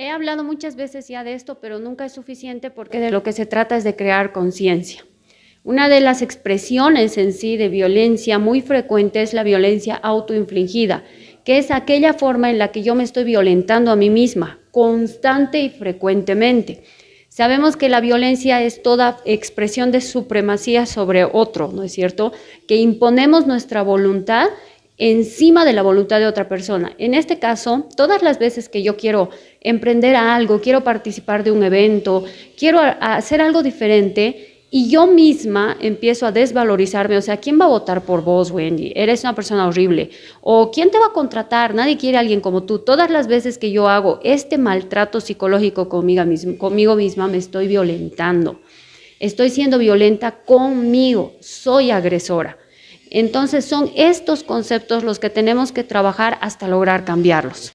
He hablado muchas veces ya de esto, pero nunca es suficiente porque de lo que se trata es de crear conciencia. Una de las expresiones en sí de violencia muy frecuente es la violencia autoinfligida, que es aquella forma en la que yo me estoy violentando a mí misma, constante y frecuentemente. Sabemos que la violencia es toda expresión de supremacía sobre otro, ¿no es cierto? Que imponemos nuestra voluntad encima de la voluntad de otra persona. En este caso, todas las veces que yo quiero emprender algo, quiero participar de un evento, quiero hacer algo diferente, y yo misma empiezo a desvalorizarme, o sea, ¿quién va a votar por vos, Wendy? Eres una persona horrible. ¿O quién te va a contratar? Nadie quiere a alguien como tú. Todas las veces que yo hago este maltrato psicológico conmigo misma, me estoy violentando. Estoy siendo violenta conmigo. Soy agresora. Entonces son estos conceptos los que tenemos que trabajar hasta lograr cambiarlos.